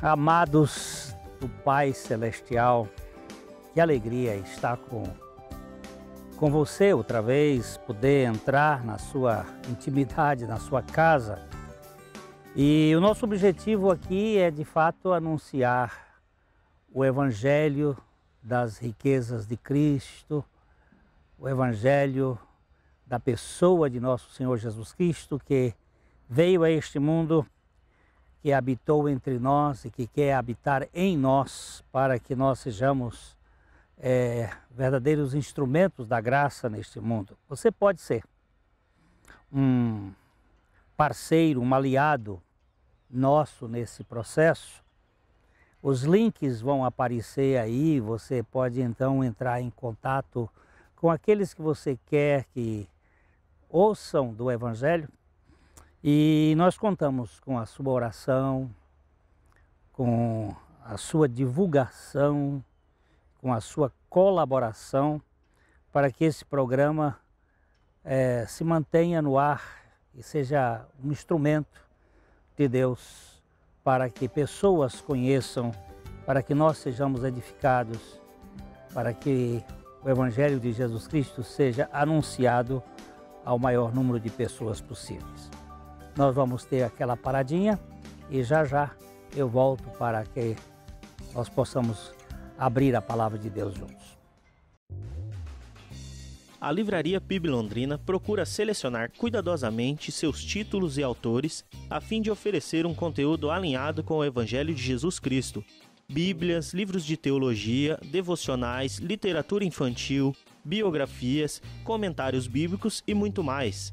amados do Pai Celestial. Que alegria estar com com você outra vez, poder entrar na sua intimidade, na sua casa. E o nosso objetivo aqui é de fato anunciar o evangelho das riquezas de Cristo, o evangelho da pessoa de nosso Senhor Jesus Cristo que veio a este mundo que habitou entre nós e que quer habitar em nós, para que nós sejamos é, verdadeiros instrumentos da graça neste mundo. Você pode ser um parceiro, um aliado nosso nesse processo. Os links vão aparecer aí, você pode então entrar em contato com aqueles que você quer que ouçam do Evangelho e nós contamos com a sua oração, com a sua divulgação, com a sua colaboração para que esse programa é, se mantenha no ar e seja um instrumento de Deus para que pessoas conheçam, para que nós sejamos edificados, para que o Evangelho de Jesus Cristo seja anunciado ao maior número de pessoas possíveis. Nós vamos ter aquela paradinha e já já eu volto para que nós possamos abrir a palavra de Deus juntos. A Livraria PIB Londrina procura selecionar cuidadosamente seus títulos e autores a fim de oferecer um conteúdo alinhado com o Evangelho de Jesus Cristo. Bíblias, livros de teologia, devocionais, literatura infantil, biografias, comentários bíblicos e muito mais.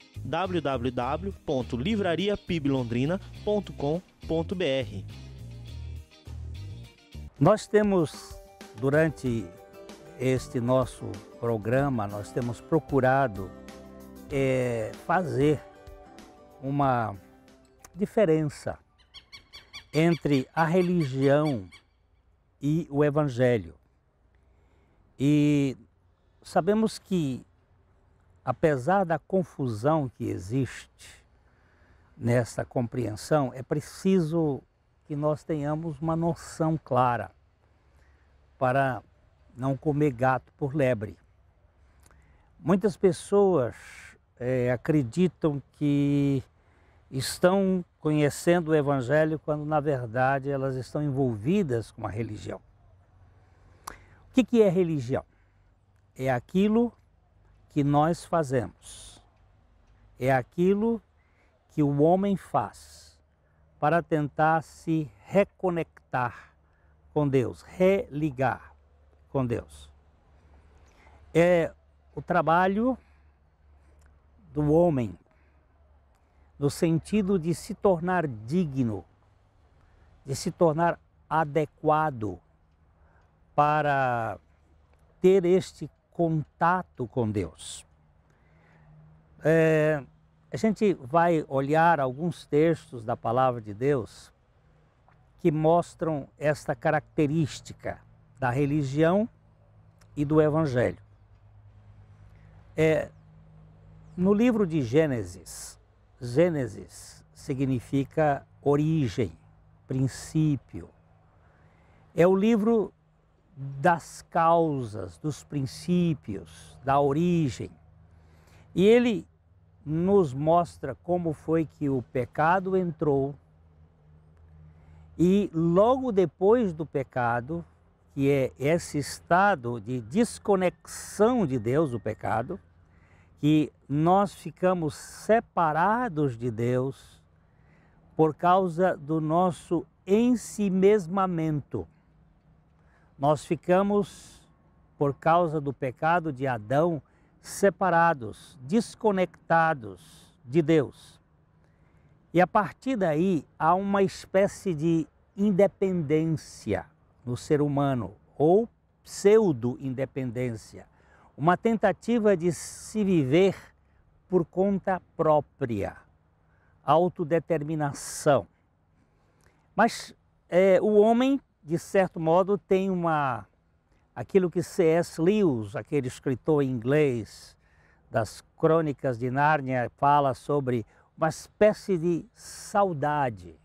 www.livrariapiblondrina.com.br. Nós temos durante este nosso programa, nós temos procurado é, fazer uma diferença entre a religião e o evangelho. E sabemos que apesar da confusão que existe nessa compreensão, é preciso que nós tenhamos uma noção clara para não comer gato por lebre. Muitas pessoas é, acreditam que estão conhecendo o Evangelho quando, na verdade, elas estão envolvidas com a religião. O que, que é religião? É aquilo que nós fazemos. É aquilo que o homem faz para tentar se reconectar com Deus, religar com Deus. É o trabalho do homem no sentido de se tornar digno, de se tornar adequado para ter este contato com Deus. É, a gente vai olhar alguns textos da palavra de Deus que mostram esta característica da religião e do evangelho. É, no livro de Gênesis, Gênesis significa origem, princípio. É o livro das causas, dos princípios, da origem. E ele nos mostra como foi que o pecado entrou e logo depois do pecado, que é esse estado de desconexão de Deus, o pecado, que nós ficamos separados de Deus por causa do nosso ensimesmamento. Nós ficamos, por causa do pecado de Adão, separados, desconectados de Deus. E a partir daí há uma espécie de independência no ser humano, ou pseudo-independência, uma tentativa de se viver por conta própria, autodeterminação. Mas é, o homem de certo modo, tem uma aquilo que C.S. Lewis, aquele escritor inglês das Crônicas de Nárnia, fala sobre uma espécie de saudade,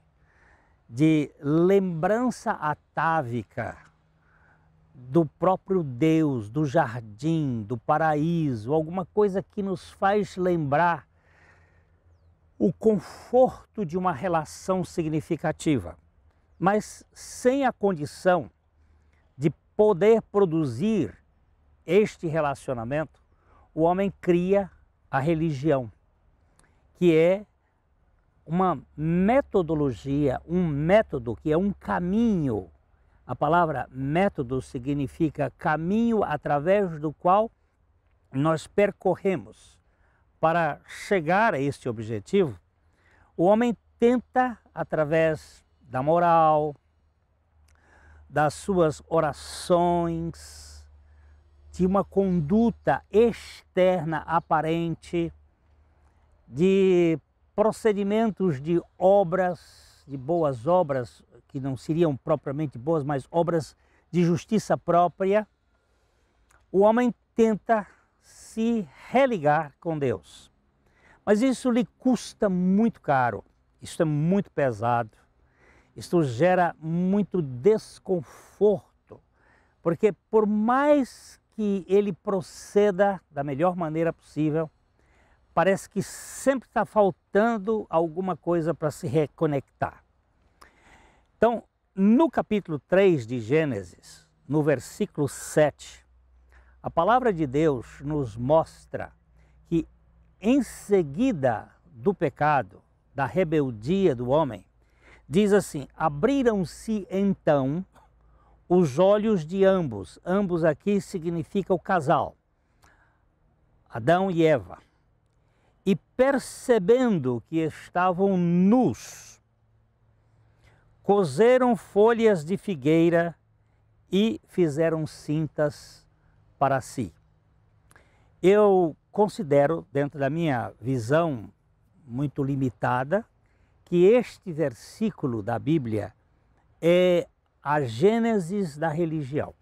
de lembrança atávica do próprio Deus, do jardim, do paraíso, alguma coisa que nos faz lembrar o conforto de uma relação significativa mas sem a condição de poder produzir este relacionamento, o homem cria a religião, que é uma metodologia, um método que é um caminho. A palavra método significa caminho através do qual nós percorremos. Para chegar a este objetivo, o homem tenta, através da moral, das suas orações, de uma conduta externa aparente, de procedimentos de obras, de boas obras, que não seriam propriamente boas, mas obras de justiça própria, o homem tenta se religar com Deus. Mas isso lhe custa muito caro, isso é muito pesado isto gera muito desconforto, porque por mais que ele proceda da melhor maneira possível, parece que sempre está faltando alguma coisa para se reconectar. Então, no capítulo 3 de Gênesis, no versículo 7, a palavra de Deus nos mostra que em seguida do pecado, da rebeldia do homem, Diz assim: Abriram-se então os olhos de ambos. Ambos aqui significa o casal, Adão e Eva. E percebendo que estavam nus, coseram folhas de figueira e fizeram cintas para si. Eu considero, dentro da minha visão muito limitada, que este versículo da Bíblia é a gênesis da religião,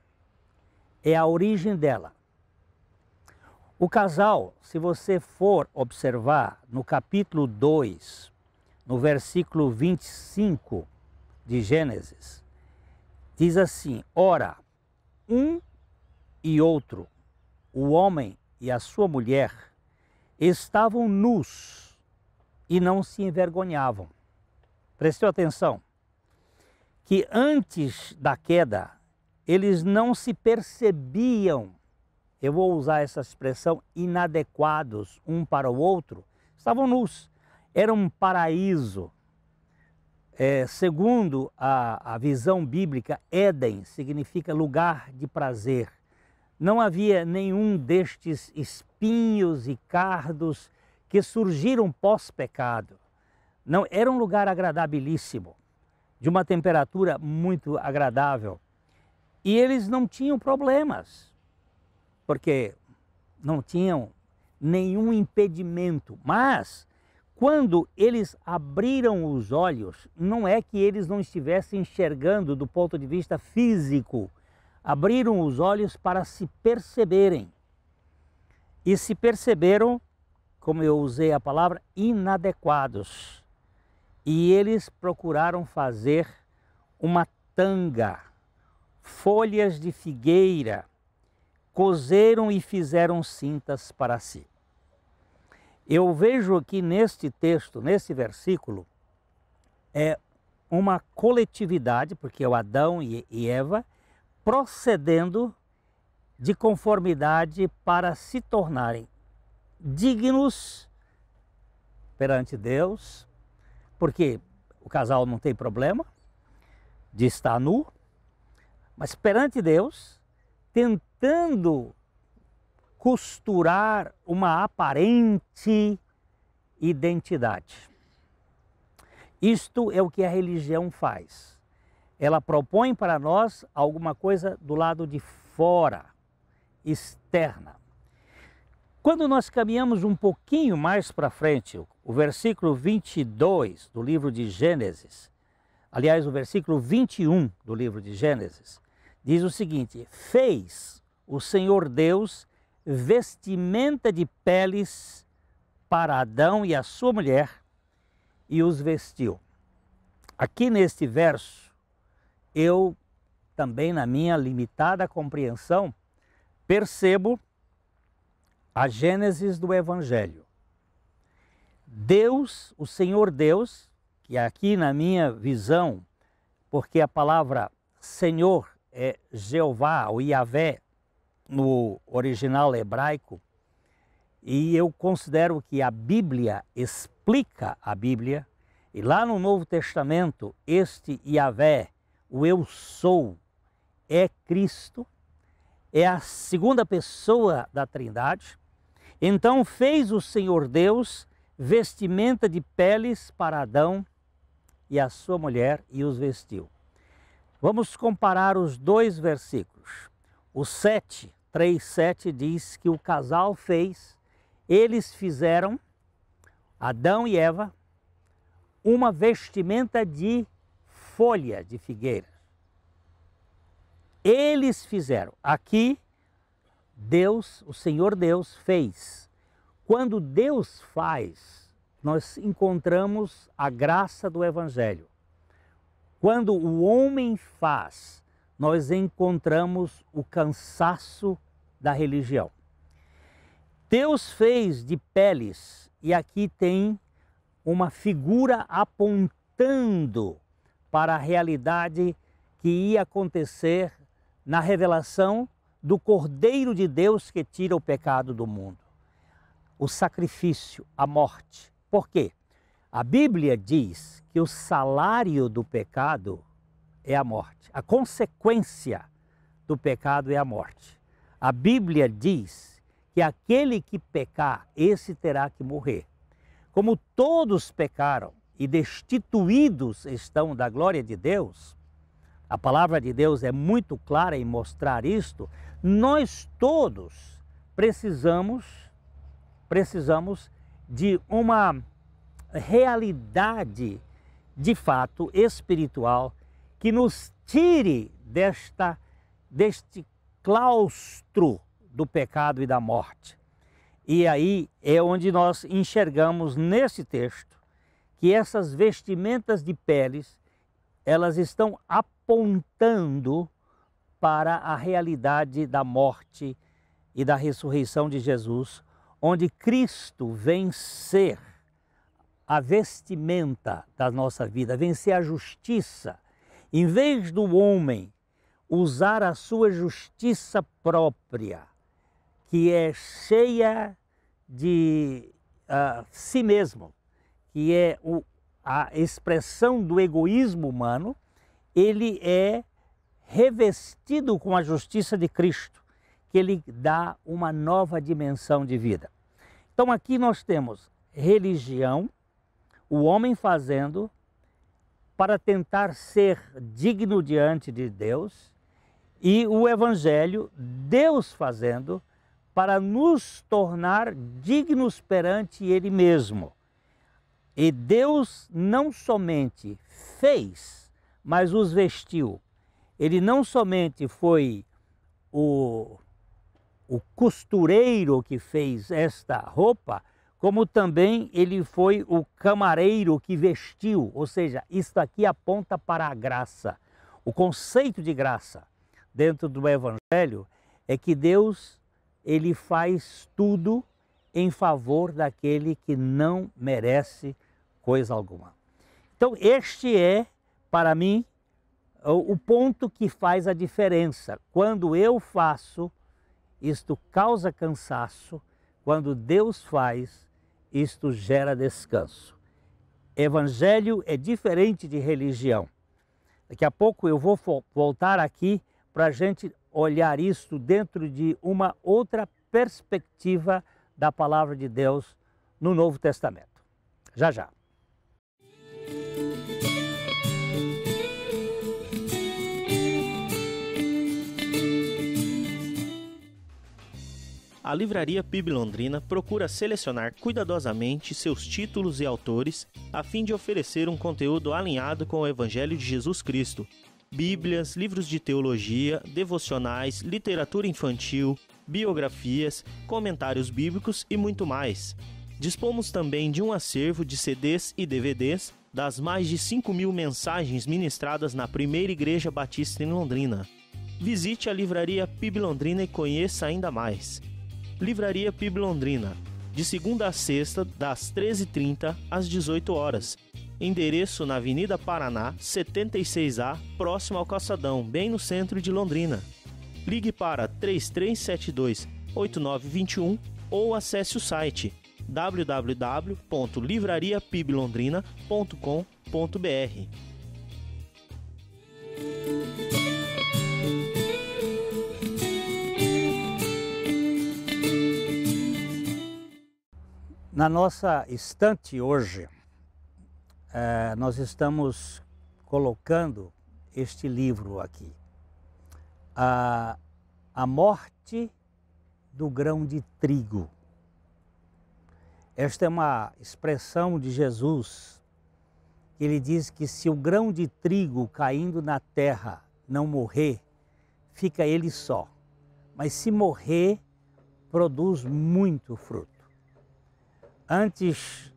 é a origem dela. O casal, se você for observar no capítulo 2, no versículo 25 de Gênesis, diz assim: Ora, um e outro, o homem e a sua mulher, estavam nus e não se envergonhavam. Prestou atenção? Que antes da queda, eles não se percebiam, eu vou usar essa expressão, inadequados um para o outro, estavam nus. Era um paraíso. É, segundo a, a visão bíblica, Éden significa lugar de prazer. Não havia nenhum destes espinhos e cardos que surgiram pós-pecado. Não era um lugar agradabilíssimo, de uma temperatura muito agradável. E eles não tinham problemas, porque não tinham nenhum impedimento. Mas quando eles abriram os olhos, não é que eles não estivessem enxergando do ponto de vista físico. Abriram os olhos para se perceberem. E se perceberam como eu usei a palavra, inadequados. E eles procuraram fazer uma tanga, folhas de figueira, coseram e fizeram cintas para si. Eu vejo aqui neste texto, nesse versículo, é uma coletividade, porque é o Adão e Eva, procedendo de conformidade para se tornarem dignos perante Deus, porque o casal não tem problema de estar nu, mas perante Deus, tentando costurar uma aparente identidade. Isto é o que a religião faz. Ela propõe para nós alguma coisa do lado de fora, externa. Quando nós caminhamos um pouquinho mais para frente, o versículo 22 do livro de Gênesis, aliás, o versículo 21 do livro de Gênesis, diz o seguinte: Fez o Senhor Deus vestimenta de peles para Adão e a sua mulher e os vestiu. Aqui neste verso, eu também, na minha limitada compreensão, percebo a Gênesis do Evangelho. Deus, o Senhor Deus, que é aqui na minha visão, porque a palavra Senhor é Jeová ou Yahvé no original hebraico, e eu considero que a Bíblia explica a Bíblia, e lá no Novo Testamento, este Yahvé, o Eu Sou, é Cristo, é a segunda pessoa da Trindade, então fez o Senhor Deus vestimenta de peles para Adão e a sua mulher e os vestiu. Vamos comparar os dois versículos. O 7, 3, 7 diz que o casal fez, eles fizeram, Adão e Eva, uma vestimenta de folha de figueira. Eles fizeram. Aqui Deus, o Senhor Deus, fez. Quando Deus faz, nós encontramos a graça do Evangelho. Quando o homem faz, nós encontramos o cansaço da religião. Deus fez de peles, e aqui tem uma figura apontando para a realidade que ia acontecer na revelação do Cordeiro de Deus que tira o pecado do mundo. O sacrifício, a morte. Por quê? A Bíblia diz que o salário do pecado é a morte. A consequência do pecado é a morte. A Bíblia diz que aquele que pecar, esse terá que morrer. Como todos pecaram e destituídos estão da glória de Deus, a palavra de Deus é muito clara em mostrar isto. Nós todos precisamos precisamos de uma realidade de fato espiritual que nos tire desta deste claustro do pecado e da morte. E aí é onde nós enxergamos nesse texto que essas vestimentas de peles, elas estão apontando para a realidade da morte e da ressurreição de Jesus, onde Cristo vem ser a vestimenta da nossa vida, vencer a justiça. Em vez do homem usar a sua justiça própria, que é cheia de uh, si mesmo, que é o, a expressão do egoísmo humano, ele é revestido com a justiça de Cristo, que ele dá uma nova dimensão de vida. Então aqui nós temos religião, o homem fazendo para tentar ser digno diante de Deus, e o evangelho, Deus fazendo para nos tornar dignos perante ele mesmo. E Deus não somente fez, mas os vestiu ele não somente foi o, o costureiro que fez esta roupa, como também ele foi o camareiro que vestiu, ou seja, isto aqui aponta para a graça. O conceito de graça dentro do evangelho é que Deus ele faz tudo em favor daquele que não merece coisa alguma. Então, este é para mim o ponto que faz a diferença. Quando eu faço, isto causa cansaço. Quando Deus faz, isto gera descanso. Evangelho é diferente de religião. Daqui a pouco eu vou voltar aqui para a gente olhar isto dentro de uma outra perspectiva da palavra de Deus no Novo Testamento. Já já. a Livraria PIB Londrina procura selecionar cuidadosamente seus títulos e autores a fim de oferecer um conteúdo alinhado com o Evangelho de Jesus Cristo. Bíblias, livros de teologia, devocionais, literatura infantil, biografias, comentários bíblicos e muito mais. Dispomos também de um acervo de CDs e DVDs das mais de 5 mil mensagens ministradas na primeira Igreja Batista em Londrina. Visite a livraria PIB Londrina e conheça ainda mais. Livraria PIB Londrina, de segunda a sexta, das 13h30 às 18 horas. Endereço na Avenida Paraná, 76A, próximo ao Calçadão, bem no centro de Londrina. Ligue para 3372 8921 ou acesse o site www.livrariapiblondrina.com.br. Na nossa estante hoje, é, nós estamos colocando este livro aqui, a, a Morte do Grão de Trigo. Esta é uma expressão de Jesus. que Ele diz que se o grão de trigo caindo na terra não morrer, fica ele só. Mas se morrer, produz muito fruto antes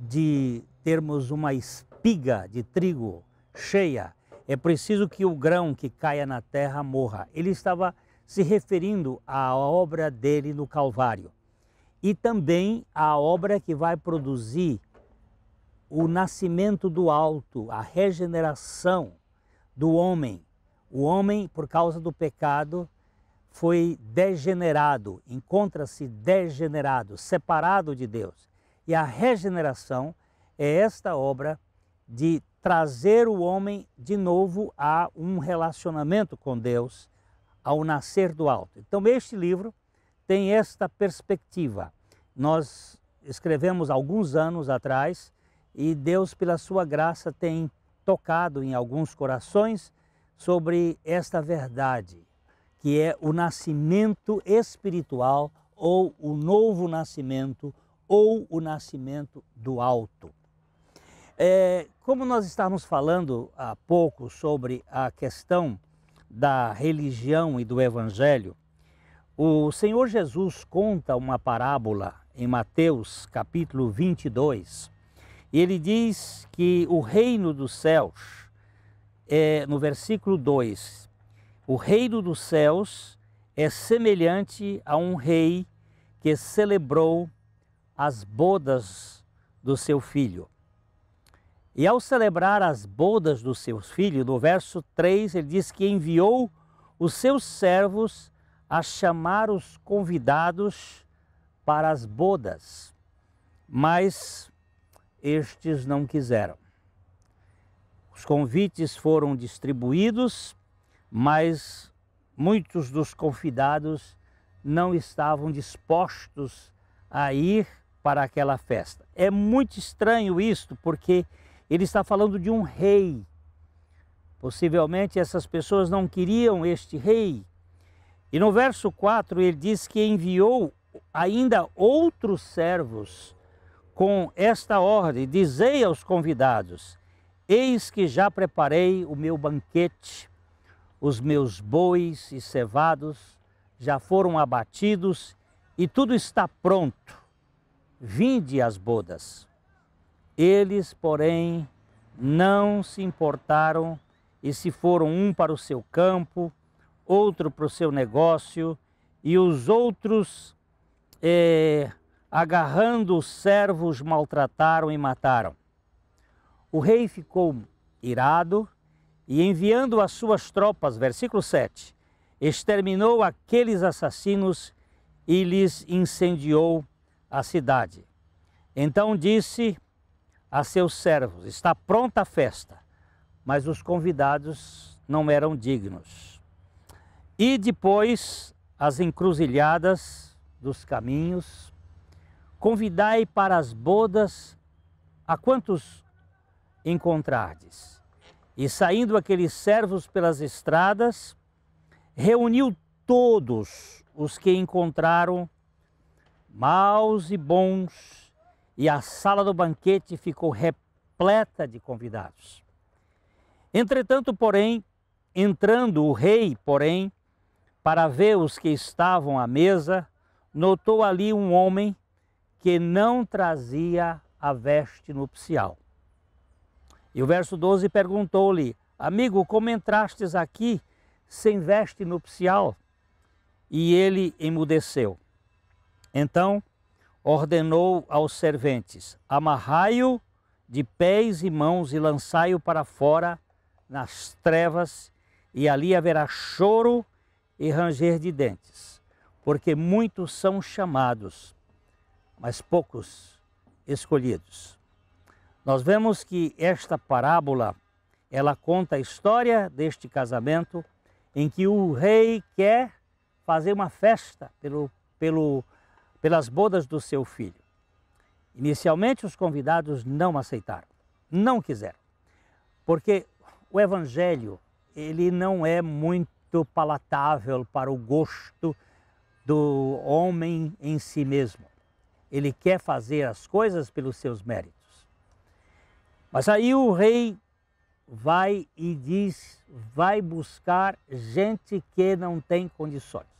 de termos uma espiga de trigo cheia, é preciso que o grão que caia na terra morra. Ele estava se referindo à obra dele no Calvário e também à obra que vai produzir o nascimento do alto, a regeneração do homem. O homem, por causa do pecado, foi degenerado, encontra-se degenerado, separado de Deus. E a regeneração é esta obra de trazer o homem de novo a um relacionamento com Deus ao nascer do alto. Então, este livro tem esta perspectiva. Nós escrevemos alguns anos atrás e Deus, pela sua graça, tem tocado em alguns corações sobre esta verdade, que é o nascimento espiritual ou o novo nascimento ou o nascimento do alto. É, como nós estávamos falando há pouco sobre a questão da religião e do evangelho, o Senhor Jesus conta uma parábola em Mateus capítulo 22 e ele diz que o reino dos céus, é, no versículo 2, o reino dos céus é semelhante a um rei que celebrou as bodas do seu filho. E ao celebrar as bodas do seu filho no verso 3, ele diz que enviou os seus servos a chamar os convidados para as bodas, mas estes não quiseram. Os convites foram distribuídos, mas muitos dos convidados não estavam dispostos a ir para aquela festa. É muito estranho isto, porque ele está falando de um rei. Possivelmente essas pessoas não queriam este rei. E no verso 4 ele diz que enviou ainda outros servos com esta ordem: Dizei aos convidados: Eis que já preparei o meu banquete, os meus bois e cevados já foram abatidos e tudo está pronto Vinde às bodas. Eles, porém, não se importaram e se foram um para o seu campo, outro para o seu negócio, e os outros, eh, agarrando os servos, maltrataram e mataram. O rei ficou irado e, enviando as suas tropas, versículo 7, exterminou aqueles assassinos e lhes incendiou a cidade. Então disse a seus servos: Está pronta a festa, mas os convidados não eram dignos. E depois as encruzilhadas dos caminhos, convidai para as bodas a quantos encontrardes. E saindo aqueles servos pelas estradas, reuniu todos os que encontraram maus e bons, e a sala do banquete ficou repleta de convidados. Entretanto, porém, entrando o rei, porém, para ver os que estavam à mesa, notou ali um homem que não trazia a veste nupcial. E o verso 12 perguntou-lhe: Amigo, como entrastes aqui sem veste nupcial? E ele emudeceu. Então ordenou aos serventes: amarrai-o de pés e mãos e lançai-o para fora nas trevas, e ali haverá choro e ranger de dentes, porque muitos são chamados, mas poucos escolhidos. Nós vemos que esta parábola ela conta a história deste casamento em que o rei quer fazer uma festa pelo, pelo pelas bodas do seu filho. Inicialmente, os convidados não aceitaram, não quiseram, porque o evangelho ele não é muito palatável para o gosto do homem em si mesmo. Ele quer fazer as coisas pelos seus méritos. Mas aí o rei vai e diz: vai buscar gente que não tem condições.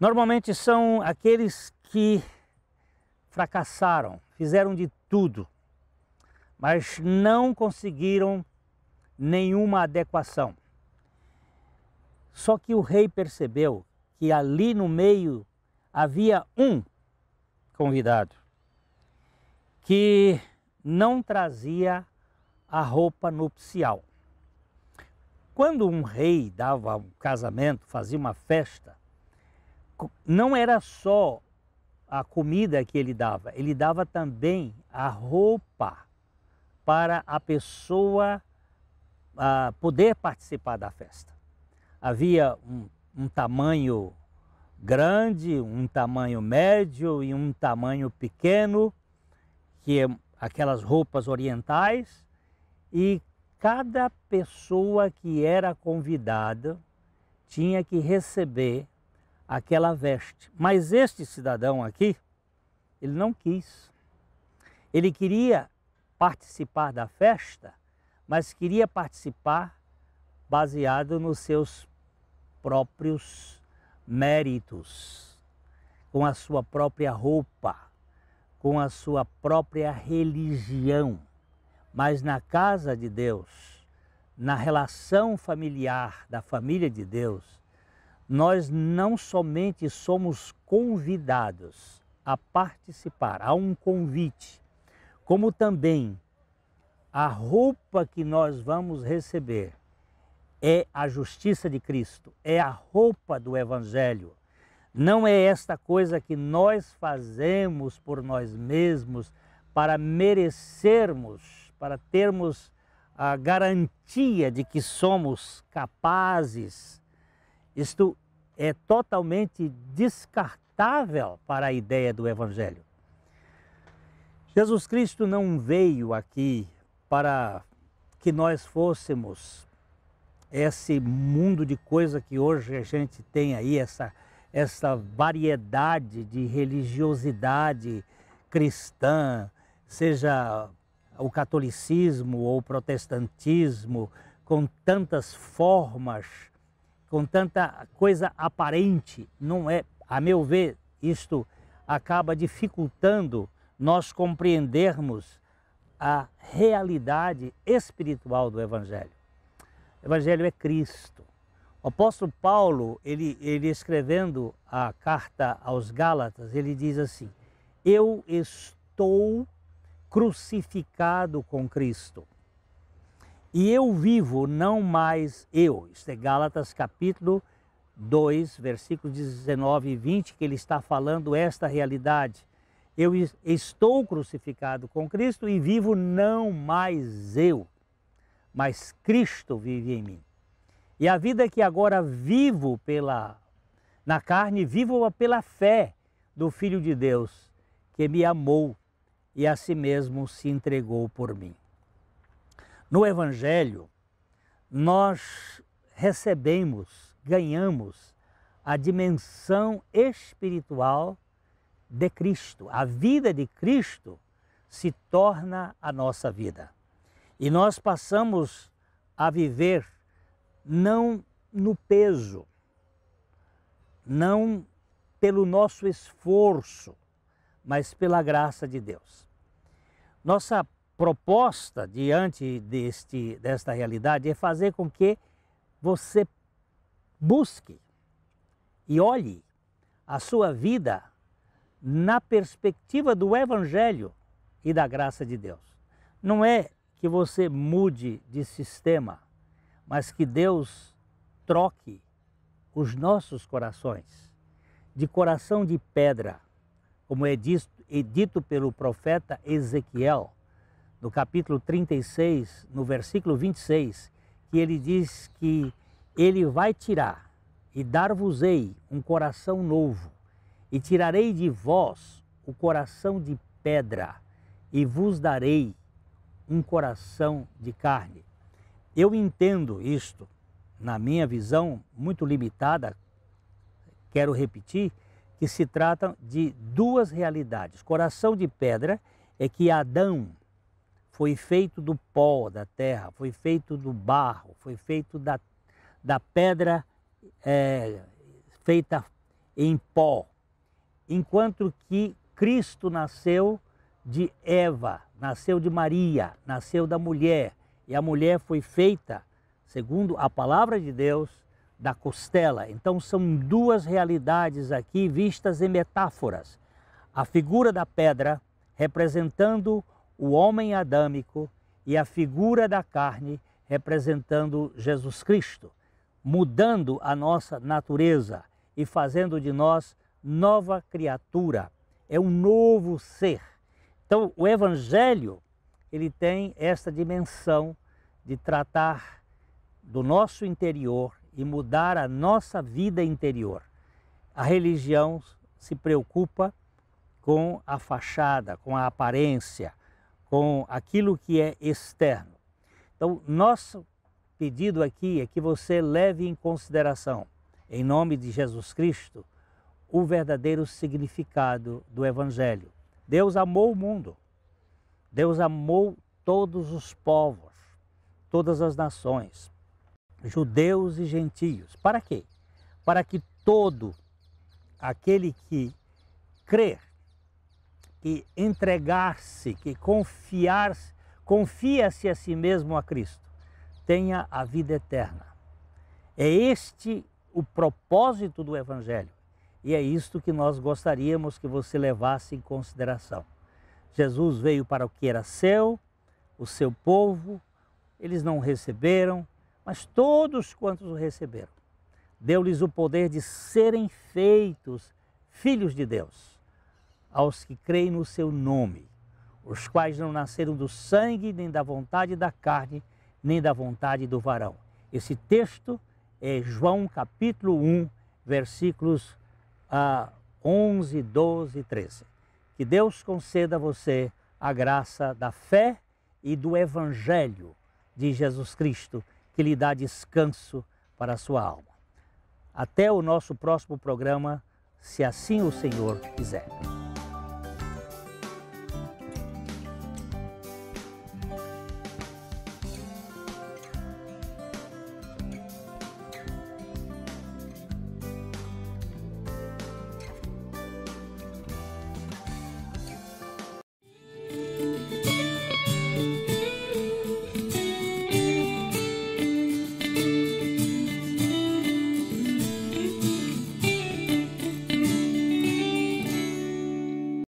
Normalmente são aqueles que fracassaram, fizeram de tudo, mas não conseguiram nenhuma adequação. Só que o rei percebeu que ali no meio havia um convidado que não trazia a roupa nupcial. Quando um rei dava um casamento, fazia uma festa, não era só a comida que ele dava, ele dava também a roupa para a pessoa uh, poder participar da festa. Havia um, um tamanho grande, um tamanho médio e um tamanho pequeno, que é aquelas roupas orientais, e cada pessoa que era convidada tinha que receber aquela veste. Mas este cidadão aqui, ele não quis. Ele queria participar da festa, mas queria participar baseado nos seus próprios méritos, com a sua própria roupa, com a sua própria religião. Mas na casa de Deus, na relação familiar da família de Deus, nós não somente somos convidados a participar, há um convite, como também a roupa que nós vamos receber é a justiça de Cristo, é a roupa do Evangelho. Não é esta coisa que nós fazemos por nós mesmos para merecermos, para termos a garantia de que somos capazes isto é totalmente descartável para a ideia do Evangelho. Jesus Cristo não veio aqui para que nós fôssemos esse mundo de coisa que hoje a gente tem aí, essa, essa variedade de religiosidade cristã, seja o catolicismo ou o protestantismo, com tantas formas com tanta coisa aparente, não é, a meu ver, isto acaba dificultando nós compreendermos a realidade espiritual do Evangelho. O Evangelho é Cristo. O apóstolo Paulo, ele, ele escrevendo a carta aos Gálatas, ele diz assim: Eu estou crucificado com Cristo. E eu vivo, não mais eu. Isto é Gálatas capítulo 2, versículos 19 e 20, que ele está falando esta realidade. Eu estou crucificado com Cristo e vivo não mais eu, mas Cristo vive em mim. E a vida que agora vivo pela na carne, vivo pela fé do Filho de Deus, que me amou e a si mesmo se entregou por mim. No Evangelho, nós recebemos, ganhamos a dimensão espiritual de Cristo. A vida de Cristo se torna a nossa vida. E nós passamos a viver não no peso, não pelo nosso esforço, mas pela graça de Deus. Nossa proposta diante deste, desta realidade é fazer com que você busque e olhe a sua vida na perspectiva do Evangelho e da graça de Deus. Não é que você mude de sistema, mas que Deus troque os nossos corações de coração de pedra, como é dito, é dito pelo profeta Ezequiel no capítulo 36, no versículo 26, que ele diz que ele vai tirar e dar-vos-ei um coração novo, e tirarei de vós o coração de pedra, e vos darei um coração de carne. Eu entendo isto, na minha visão muito limitada, quero repetir, que se tratam de duas realidades. Coração de pedra é que Adão foi feito do pó da terra, foi feito do barro, foi feito da, da pedra é, feita em pó. Enquanto que Cristo nasceu de Eva, nasceu de Maria, nasceu da mulher. E a mulher foi feita, segundo a palavra de Deus, da costela. Então são duas realidades aqui vistas em metáforas. A figura da pedra representando o homem adâmico e a figura da carne representando Jesus Cristo, mudando a nossa natureza e fazendo de nós nova criatura, é um novo ser. Então, o evangelho, ele tem esta dimensão de tratar do nosso interior e mudar a nossa vida interior. A religião se preocupa com a fachada, com a aparência, com aquilo que é externo. Então, nosso pedido aqui é que você leve em consideração, em nome de Jesus Cristo, o verdadeiro significado do Evangelho. Deus amou o mundo, Deus amou todos os povos, todas as nações, judeus e gentios. Para quê? Para que todo aquele que crer que entregar-se, que confiar, confia-se a si mesmo a Cristo, tenha a vida eterna. É este o propósito do Evangelho e é isto que nós gostaríamos que você levasse em consideração. Jesus veio para o que era seu, o seu povo, eles não o receberam, mas todos quantos o receberam, deu-lhes o poder de serem feitos filhos de Deus aos que creem no seu nome, os quais não nasceram do sangue, nem da vontade da carne, nem da vontade do varão. Esse texto é João capítulo 1, versículos 11, 12 e 13. Que Deus conceda a você a graça da fé e do Evangelho de Jesus Cristo, que lhe dá descanso para a sua alma. Até o nosso próximo programa, se assim o Senhor quiser.